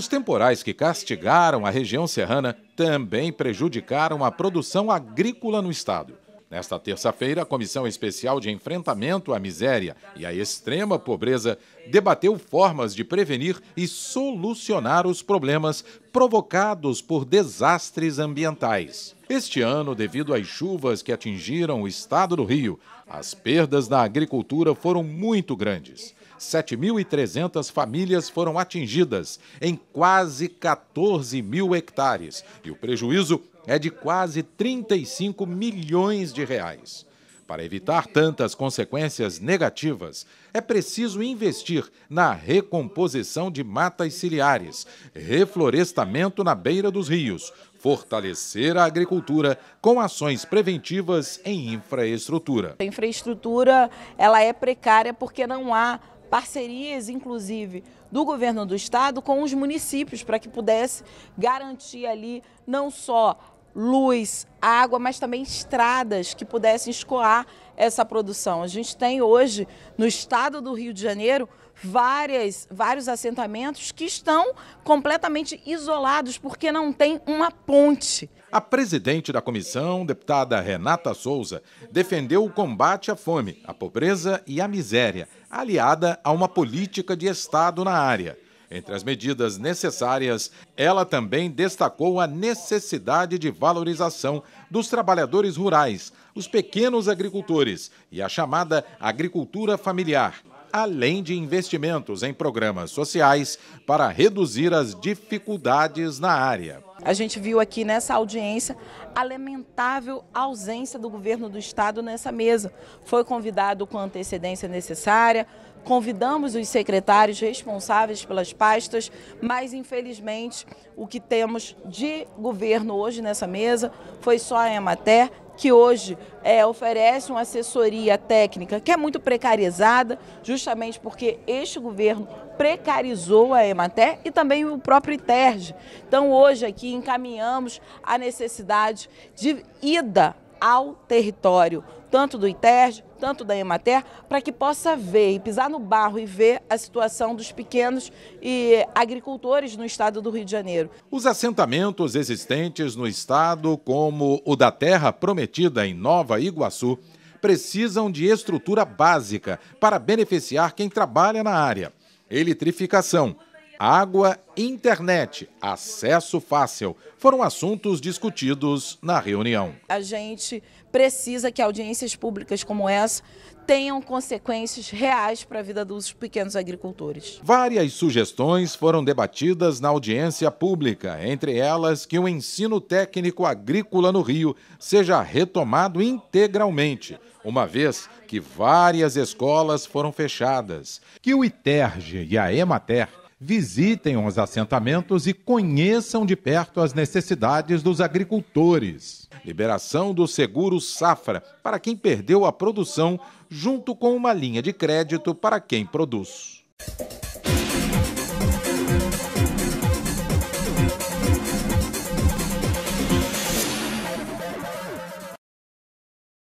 Os temporais que castigaram a região serrana também prejudicaram a produção agrícola no estado. Nesta terça-feira, a Comissão Especial de Enfrentamento à Miséria e à Extrema Pobreza debateu formas de prevenir e solucionar os problemas provocados por desastres ambientais. Este ano, devido às chuvas que atingiram o estado do Rio, as perdas na agricultura foram muito grandes. 7.300 famílias foram atingidas em quase 14 mil hectares e o prejuízo é de quase 35 milhões de reais. Para evitar tantas consequências negativas, é preciso investir na recomposição de matas ciliares, reflorestamento na beira dos rios, fortalecer a agricultura com ações preventivas em infraestrutura. A infraestrutura ela é precária porque não há parcerias, inclusive, do governo do estado com os municípios, para que pudesse garantir ali não só luz, água, mas também estradas que pudessem escoar essa produção. A gente tem hoje no estado do Rio de Janeiro várias, vários assentamentos que estão completamente isolados porque não tem uma ponte. A presidente da comissão, deputada Renata Souza, defendeu o combate à fome, à pobreza e à miséria, aliada a uma política de Estado na área. Entre as medidas necessárias, ela também destacou a necessidade de valorização dos trabalhadores rurais, os pequenos agricultores e a chamada agricultura familiar, além de investimentos em programas sociais para reduzir as dificuldades na área. A gente viu aqui nessa audiência a lamentável ausência do governo do estado nessa mesa. Foi convidado com antecedência necessária, convidamos os secretários responsáveis pelas pastas, mas infelizmente o que temos de governo hoje nessa mesa foi só a Emater que hoje é, oferece uma assessoria técnica que é muito precarizada, justamente porque este governo precarizou a Emater e também o próprio ITERG. Então, hoje aqui encaminhamos a necessidade de ida ao território, tanto do ITERJ, tanto da Emater, para que possa ver e pisar no barro e ver a situação dos pequenos e agricultores no estado do Rio de Janeiro. Os assentamentos existentes no estado, como o da Terra Prometida em Nova Iguaçu, precisam de estrutura básica para beneficiar quem trabalha na área. Eletrificação, Água, internet, acesso fácil foram assuntos discutidos na reunião. A gente precisa que audiências públicas como essa tenham consequências reais para a vida dos pequenos agricultores. Várias sugestões foram debatidas na audiência pública, entre elas que o ensino técnico agrícola no Rio seja retomado integralmente, uma vez que várias escolas foram fechadas, que o ITERGE e a EMATER visitem os assentamentos e conheçam de perto as necessidades dos agricultores. Liberação do seguro safra para quem perdeu a produção, junto com uma linha de crédito para quem produz.